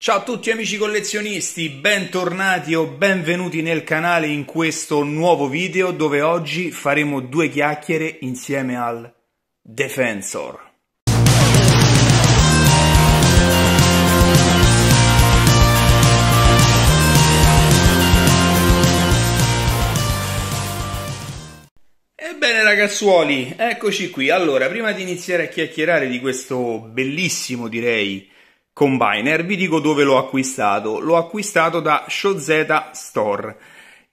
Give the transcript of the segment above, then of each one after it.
Ciao a tutti amici collezionisti, bentornati o benvenuti nel canale in questo nuovo video dove oggi faremo due chiacchiere insieme al Defensor. Ebbene ragazzuoli, eccoci qui. Allora, prima di iniziare a chiacchierare di questo bellissimo, direi, Combiner. Vi dico dove l'ho acquistato. L'ho acquistato da Shozeta Store.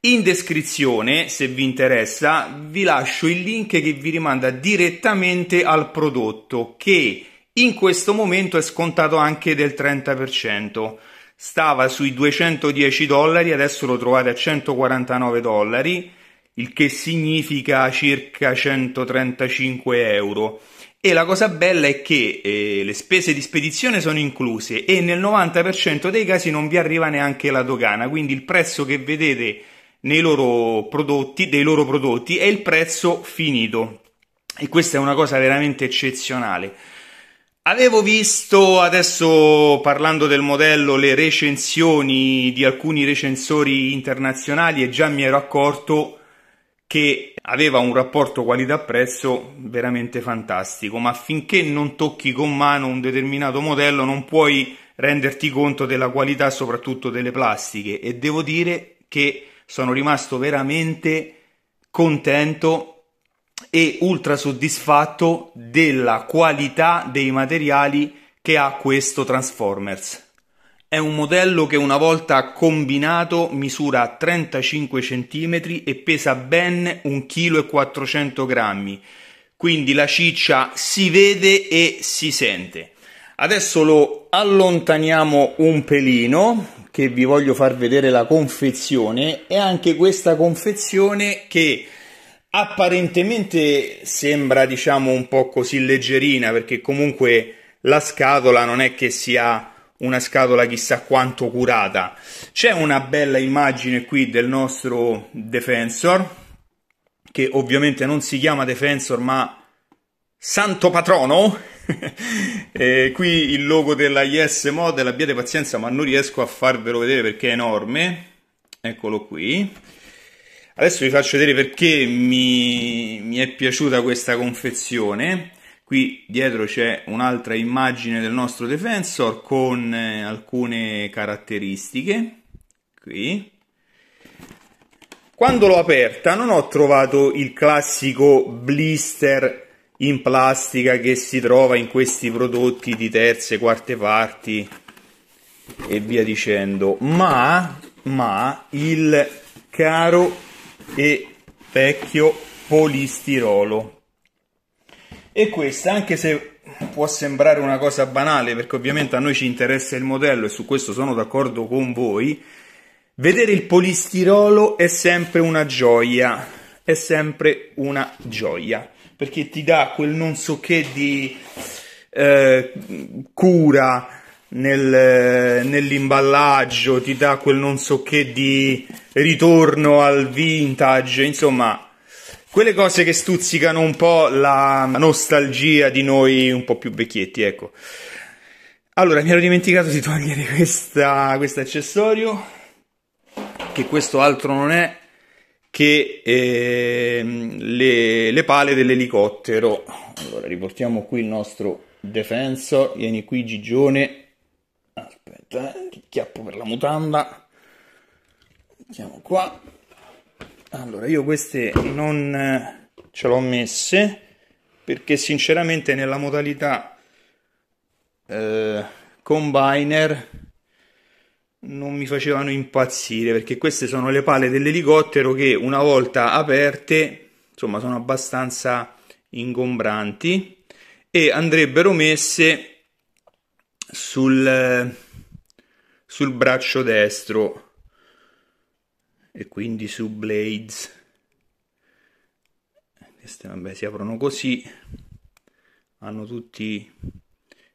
In descrizione, se vi interessa, vi lascio il link che vi rimanda direttamente al prodotto che in questo momento è scontato anche del 30%. Stava sui 210 dollari, adesso lo trovate a 149 dollari, il che significa circa 135 euro. E la cosa bella è che eh, le spese di spedizione sono incluse e nel 90% dei casi non vi arriva neanche la dogana, quindi il prezzo che vedete nei loro prodotti, dei loro prodotti è il prezzo finito. E questa è una cosa veramente eccezionale. Avevo visto adesso parlando del modello le recensioni di alcuni recensori internazionali e già mi ero accorto che aveva un rapporto qualità-prezzo veramente fantastico, ma finché non tocchi con mano un determinato modello non puoi renderti conto della qualità soprattutto delle plastiche e devo dire che sono rimasto veramente contento e ultra soddisfatto della qualità dei materiali che ha questo Transformers. È un modello che una volta combinato misura 35 cm e pesa ben 1,4 kg, quindi la ciccia si vede e si sente. Adesso lo allontaniamo un pelino che vi voglio far vedere la confezione e anche questa confezione che apparentemente sembra diciamo un po' così leggerina perché comunque la scatola non è che sia una scatola chissà quanto curata. C'è una bella immagine qui del nostro Defensor, che ovviamente non si chiama Defensor ma Santo Patrono. qui il logo della Yes Model, abbiate pazienza ma non riesco a farvelo vedere perché è enorme. Eccolo qui. Adesso vi faccio vedere perché mi, mi è piaciuta questa confezione Qui dietro c'è un'altra immagine del nostro Defensor con eh, alcune caratteristiche. Qui. Quando l'ho aperta non ho trovato il classico blister in plastica che si trova in questi prodotti di terze, quarte parti e via dicendo, ma, ma il caro e vecchio polistirolo e questa, anche se può sembrare una cosa banale, perché ovviamente a noi ci interessa il modello e su questo sono d'accordo con voi, vedere il polistirolo è sempre una gioia, è sempre una gioia, perché ti dà quel non so che di eh, cura nel, nell'imballaggio, ti dà quel non so che di ritorno al vintage, insomma quelle cose che stuzzicano un po' la nostalgia di noi un po' più vecchietti, ecco. Allora, mi ero dimenticato di togliere questo accessorio, che questo altro non è che eh, le, le, pale dell'elicottero. Allora, riportiamo qui il nostro defensor, vieni qui Gigione. Aspetta, eh, chiappo per la mutanda. Mettiamo qua. Allora, io queste non eh, ce l'ho messe perché sinceramente nella modalità eh, combiner non mi facevano impazzire perché queste sono le pale dell'elicottero che una volta aperte insomma sono abbastanza ingombranti e andrebbero messe sul, eh, sul braccio destro e quindi su Blades queste vabbè si aprono così hanno tutti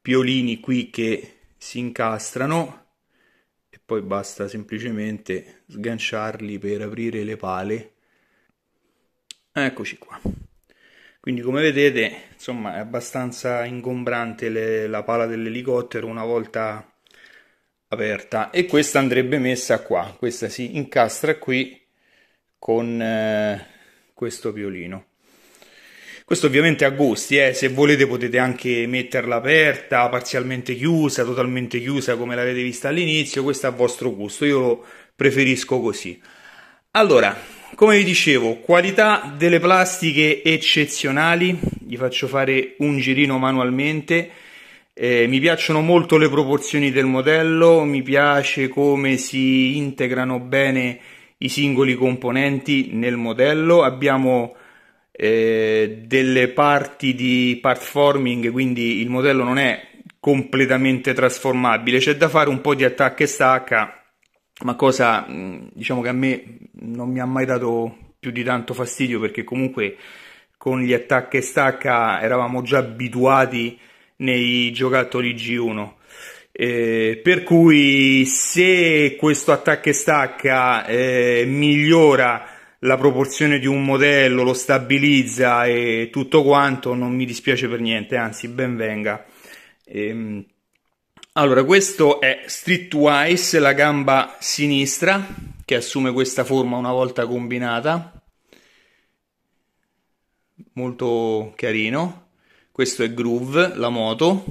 piolini qui che si incastrano e poi basta semplicemente sganciarli per aprire le pale eccoci qua quindi come vedete insomma è abbastanza ingombrante le, la pala dell'elicottero una volta aperta e questa andrebbe messa qua, questa si incastra qui con eh, questo violino. Questo ovviamente a gusti, eh. se volete potete anche metterla aperta, parzialmente chiusa, totalmente chiusa come l'avete vista all'inizio, questo a vostro gusto, io lo preferisco così. Allora, come vi dicevo, qualità delle plastiche eccezionali, vi faccio fare un girino manualmente, eh, mi piacciono molto le proporzioni del modello, mi piace come si integrano bene i singoli componenti nel modello. Abbiamo eh, delle parti di part forming, quindi il modello non è completamente trasformabile, c'è da fare un po' di attacca e stacca, ma cosa mm, diciamo che a me non mi ha mai dato più di tanto fastidio perché comunque con gli attacchi e stacca eravamo già abituati nei giocatori G1. Eh, per cui se questo attacco e stacca eh, migliora la proporzione di un modello, lo stabilizza e tutto quanto, non mi dispiace per niente, anzi ben venga. Ehm, allora, questo è Streetwise, la gamba sinistra, che assume questa forma una volta combinata. Molto carino questo è groove, la moto,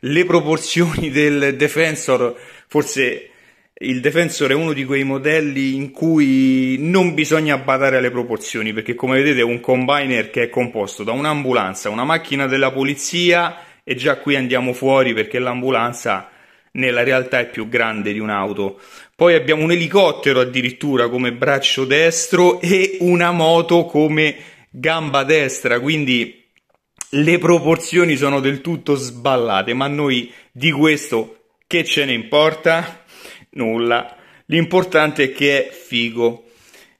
le proporzioni del Defensor, forse il Defensor è uno di quei modelli in cui non bisogna badare alle proporzioni, perché come vedete è un combiner che è composto da un'ambulanza, una macchina della polizia e già qui andiamo fuori perché l'ambulanza nella realtà è più grande di un'auto. Poi abbiamo un elicottero addirittura come braccio destro e una moto come gamba destra, quindi le proporzioni sono del tutto sballate, ma noi di questo che ce ne importa? Nulla. L'importante è che è figo.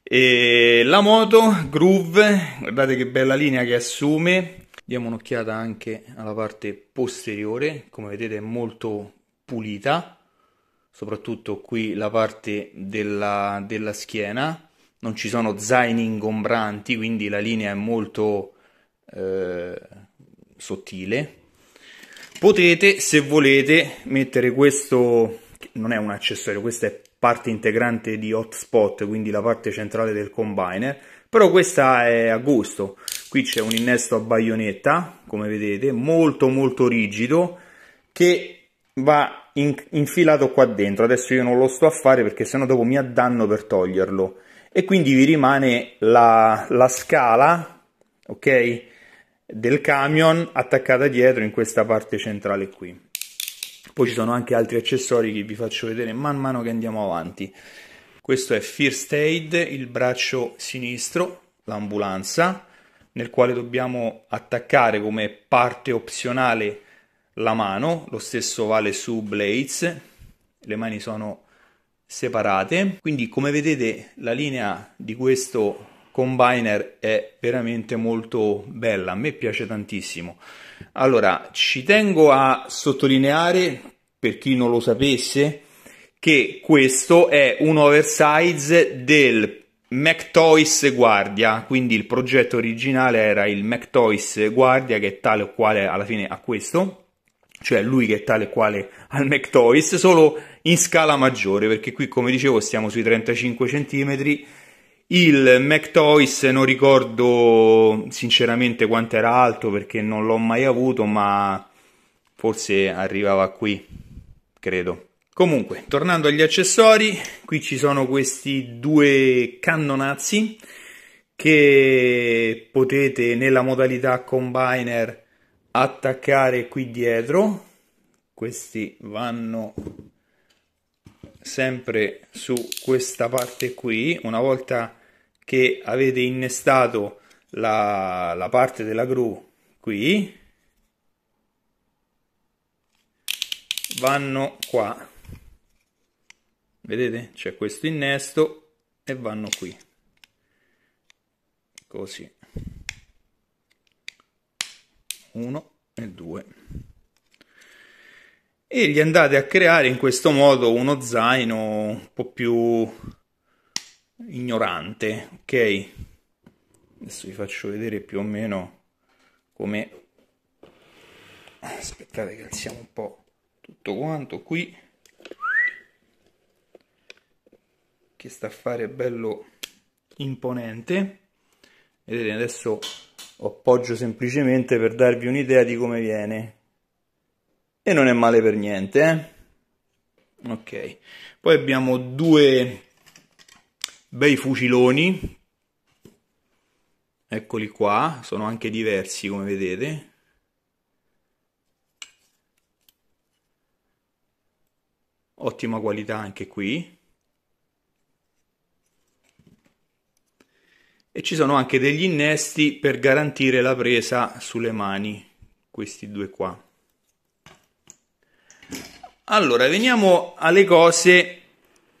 E la moto Groove, guardate che bella linea che assume. Diamo un'occhiata anche alla parte posteriore, come vedete è molto pulita, soprattutto qui la parte della, della schiena. Non ci sono zaini ingombranti, quindi la linea è molto eh, sottile. Potete, se volete, mettere questo, non è un accessorio, questa è parte integrante di hotspot, quindi la parte centrale del combiner, però questa è a gusto. Qui c'è un innesto a baionetta, come vedete, molto molto rigido, che va in infilato qua dentro. Adesso io non lo sto a fare perché sennò dopo mi addanno per toglierlo. E quindi vi rimane la, la scala, ok? del camion attaccata dietro in questa parte centrale qui poi ci sono anche altri accessori che vi faccio vedere man mano che andiamo avanti questo è First Aid il braccio sinistro l'ambulanza nel quale dobbiamo attaccare come parte opzionale la mano lo stesso vale su Blades le mani sono separate quindi come vedete la linea di questo Combiner è veramente molto bella, a me piace tantissimo. Allora, ci tengo a sottolineare, per chi non lo sapesse, che questo è un oversize del MacToys Guardia, quindi il progetto originale era il MacToys Guardia che è tale o quale alla fine a questo, cioè lui che è tale o quale al MacToys, solo in scala maggiore perché qui come dicevo stiamo sui 35 cm il McToys non ricordo sinceramente quanto era alto perché non l'ho mai avuto, ma forse arrivava qui, credo. Comunque, tornando agli accessori, qui ci sono questi due cannonazzi che potete nella modalità combiner attaccare qui dietro. Questi vanno sempre su questa parte qui una volta che avete innestato la, la parte della gru qui vanno qua vedete c'è questo innesto e vanno qui così 1 e 2 e gli andate a creare in questo modo uno zaino un po' più ignorante, ok? Adesso vi faccio vedere più o meno come... Aspettate che alziamo un po' tutto quanto qui. Che sta a fare bello imponente. Vedete, adesso appoggio semplicemente per darvi un'idea di come viene e non è male per niente eh? ok poi abbiamo due bei fuciloni eccoli qua sono anche diversi come vedete ottima qualità anche qui e ci sono anche degli innesti per garantire la presa sulle mani questi due qua allora, veniamo alle cose,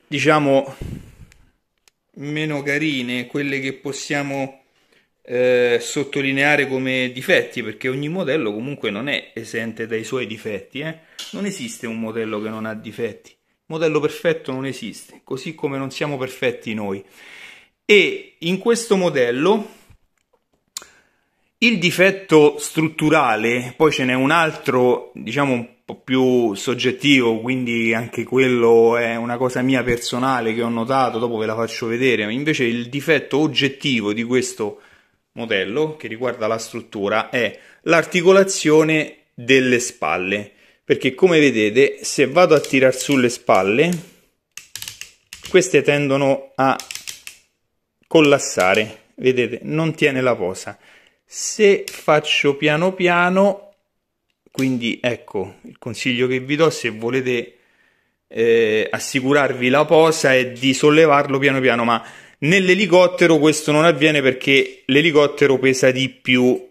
diciamo, meno carine, quelle che possiamo eh, sottolineare come difetti, perché ogni modello comunque non è esente dai suoi difetti. Eh? Non esiste un modello che non ha difetti. Modello perfetto non esiste, così come non siamo perfetti noi. E in questo modello il difetto strutturale, poi ce n'è un altro, diciamo un po' più soggettivo, quindi anche quello è una cosa mia personale che ho notato, dopo ve la faccio vedere. Invece il difetto oggettivo di questo modello che riguarda la struttura è l'articolazione delle spalle, perché come vedete se vado a tirar sulle spalle queste tendono a collassare, vedete, non tiene la posa. Se faccio piano piano, quindi ecco il consiglio che vi do se volete eh, assicurarvi la posa è di sollevarlo piano piano, ma nell'elicottero questo non avviene perché l'elicottero pesa di più.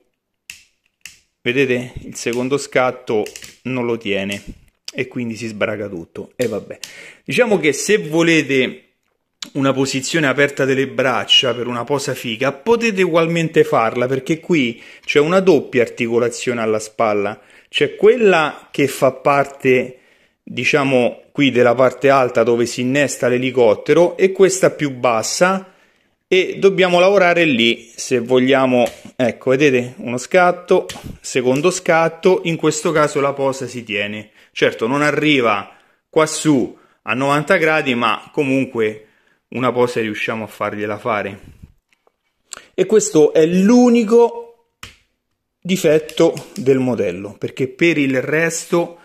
Vedete? Il secondo scatto non lo tiene e quindi si sbraga tutto. E vabbè. Diciamo che se volete una posizione aperta delle braccia per una posa figa, potete ugualmente farla perché qui c'è una doppia articolazione alla spalla, c'è quella che fa parte, diciamo, qui della parte alta dove si innesta l'elicottero e questa più bassa e dobbiamo lavorare lì se vogliamo, ecco, vedete, uno scatto, secondo scatto, in questo caso la posa si tiene. Certo, non arriva quassù a 90 gradi, ma comunque una cosa riusciamo a fargliela fare. E questo è l'unico difetto del modello, perché per il resto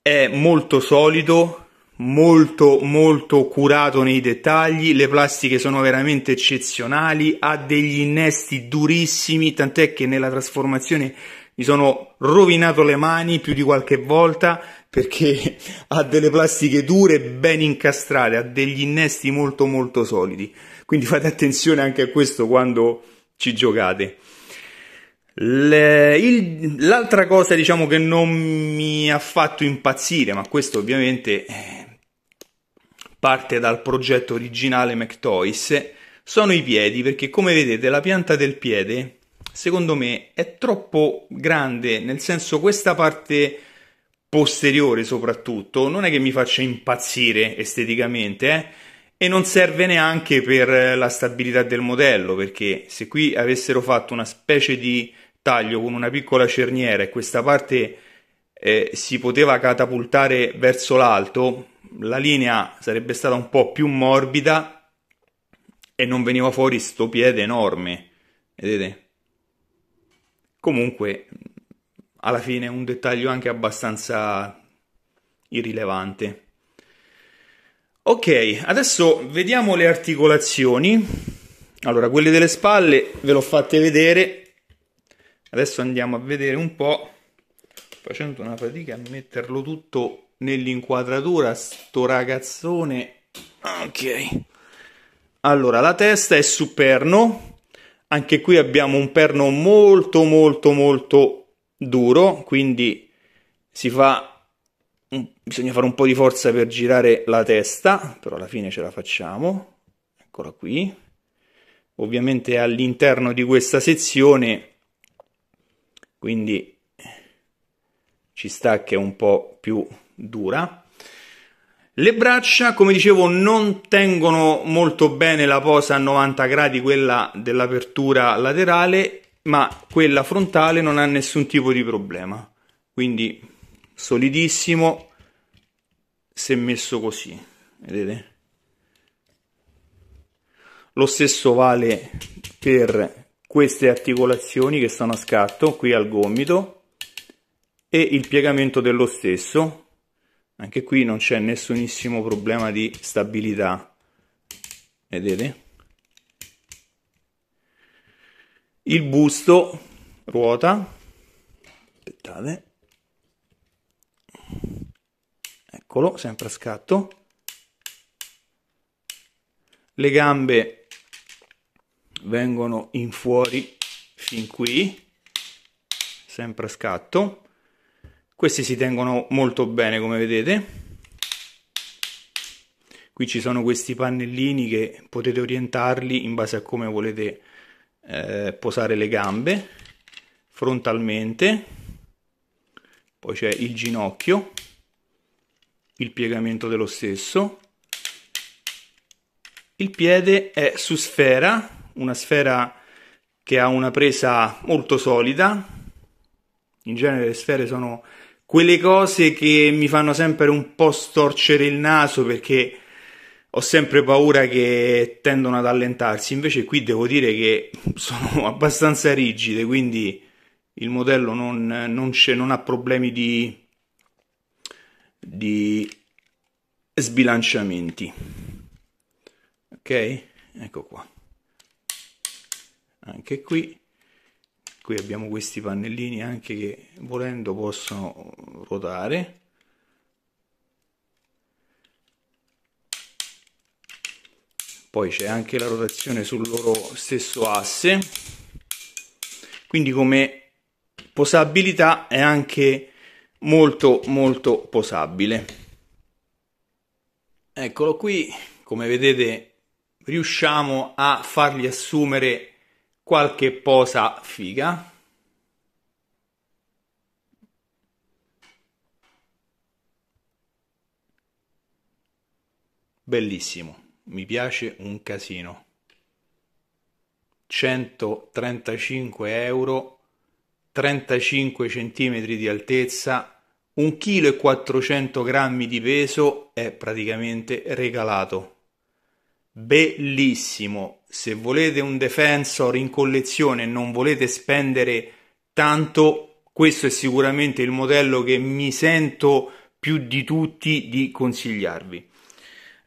è molto solido, molto molto curato nei dettagli, le plastiche sono veramente eccezionali, ha degli innesti durissimi, tant'è che nella trasformazione mi sono rovinato le mani più di qualche volta perché ha delle plastiche dure ben incastrate, ha degli innesti molto molto solidi. Quindi fate attenzione anche a questo quando ci giocate. Le, il, l'altra cosa diciamo che non mi ha fatto impazzire, ma questo ovviamente eh, parte dal progetto originale McToys, sono i piedi, perché come vedete la pianta del piede secondo me è troppo grande, nel senso questa parte posteriore soprattutto, non è che mi faccia impazzire esteticamente, eh? e non serve neanche per la stabilità del modello, perché se qui avessero fatto una specie di taglio con una piccola cerniera e questa parte eh, si poteva catapultare verso l'alto, la linea sarebbe stata un po' più morbida e non veniva fuori sto piede enorme, vedete? Comunque alla fine un dettaglio anche abbastanza irrilevante. Ok, adesso vediamo le articolazioni. Allora, quelle delle spalle ve l'ho fatte vedere. Adesso andiamo a vedere un po', facendo una fatica a metterlo tutto nell'inquadratura, sto ragazzone. Ok. Allora, la testa è su perno. Anche qui abbiamo un perno molto molto molto duro, quindi si fa un, bisogna fare un po' di forza per girare la testa, però alla fine ce la facciamo. Eccola qui. Ovviamente è all'interno di questa sezione, quindi ci sta che è un po' più dura. Le braccia, come dicevo, non tengono molto bene la posa a 90 gradi, quella dell'apertura laterale, ma quella frontale non ha nessun tipo di problema. Quindi solidissimo se messo così, vedete? Lo stesso vale per queste articolazioni che sono a scatto qui al gomito e il piegamento dello stesso. Anche qui non c'è nessunissimo problema di stabilità, vedete? il busto ruota aspettate eccolo sempre a scatto le gambe vengono in fuori fin qui sempre a scatto questi si tengono molto bene come vedete qui ci sono questi pannellini che potete orientarli in base a come volete eh, posare le gambe frontalmente, poi c'è il ginocchio, il piegamento dello stesso, il piede è su sfera, una sfera che ha una presa molto solida, in genere le sfere sono quelle cose che mi fanno sempre un po' storcere il naso perché ho sempre paura che tendono ad allentarsi, invece qui devo dire che sono abbastanza rigide, quindi il modello non, non, non ha problemi di, di sbilanciamenti. Ok? Ecco qua. Anche qui. Qui abbiamo questi pannellini anche che volendo possono ruotare poi c'è anche la rotazione sul loro stesso asse quindi come posabilità è anche molto molto posabile eccolo qui come vedete riusciamo a fargli assumere qualche posa figa bellissimo mi piace un casino. 135 euro, 35 centimetri di altezza, 1,4 kg grammi di peso è praticamente regalato. Bellissimo! Se volete un Defensor in collezione e non volete spendere tanto, questo è sicuramente il modello che mi sento più di tutti di consigliarvi.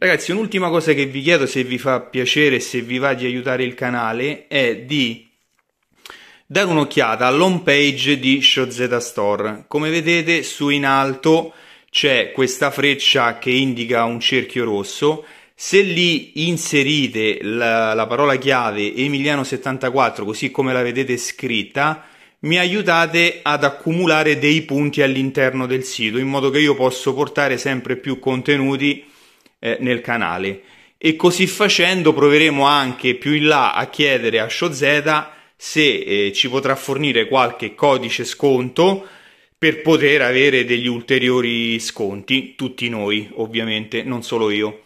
Ragazzi, un'ultima cosa che vi chiedo se vi fa piacere, se vi va di aiutare il canale, è di dare un'occhiata all'home page di Shozeta Store. Come vedete, su in alto c'è questa freccia che indica un cerchio rosso. Se lì inserite la, la parola chiave Emiliano74, così come la vedete scritta, mi aiutate ad accumulare dei punti all'interno del sito, in modo che io posso portare sempre più contenuti eh, nel canale. E così facendo proveremo anche più in là a chiedere a ShowZ se eh, ci potrà fornire qualche codice sconto per poter avere degli ulteriori sconti, tutti noi ovviamente, non solo io.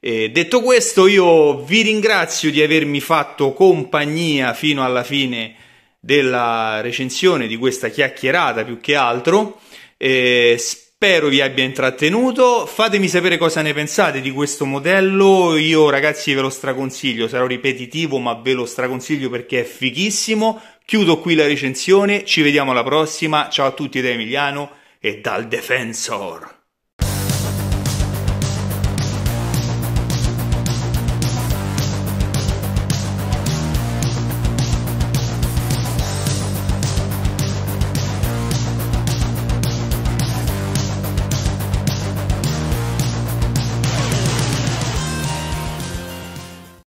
Eh, detto questo, io vi ringrazio di avermi fatto compagnia fino alla fine della recensione di questa chiacchierata più che altro. spero eh, Spero vi abbia intrattenuto, fatemi sapere cosa ne pensate di questo modello, io ragazzi ve lo straconsiglio, sarò ripetitivo ma ve lo straconsiglio perché è fighissimo, chiudo qui la recensione, ci vediamo alla prossima, ciao a tutti da Emiliano e dal Defensor!